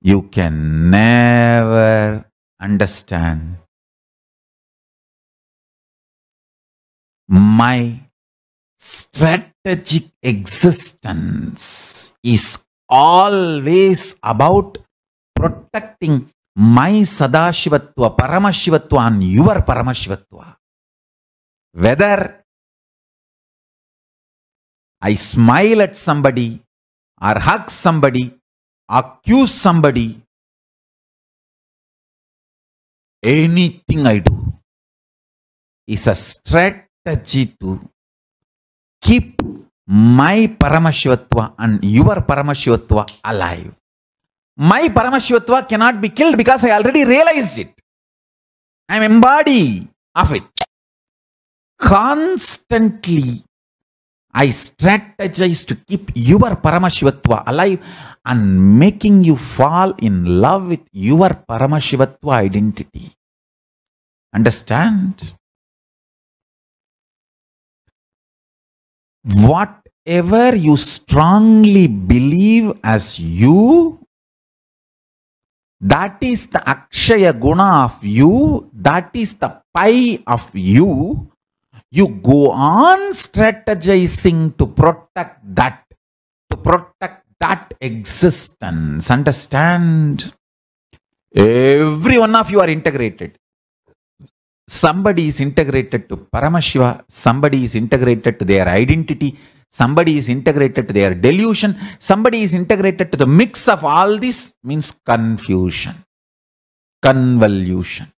you can never understand my strategic existence is always about protecting my Sadashivatva, Paramashivatva and your Paramashivatva. Whether I smile at somebody or hug somebody accuse somebody anything I do is a strategy to keep my Paramashivatva and your Paramashivatva alive. My Paramashivatva cannot be killed because I already realized it. I am embodied of it. Constantly, I strategize to keep your Paramashivatva alive and making you fall in love with your Paramashivatva identity. Understand? Whatever you strongly believe as you, that is the Akshaya Guna of you, that is the Pai of you. You go on strategizing to protect that, to protect that existence. Understand? Every one of you are integrated. Somebody is integrated to Paramashiva, somebody is integrated to their identity, somebody is integrated to their delusion, somebody is integrated to the mix of all this means confusion, convolution.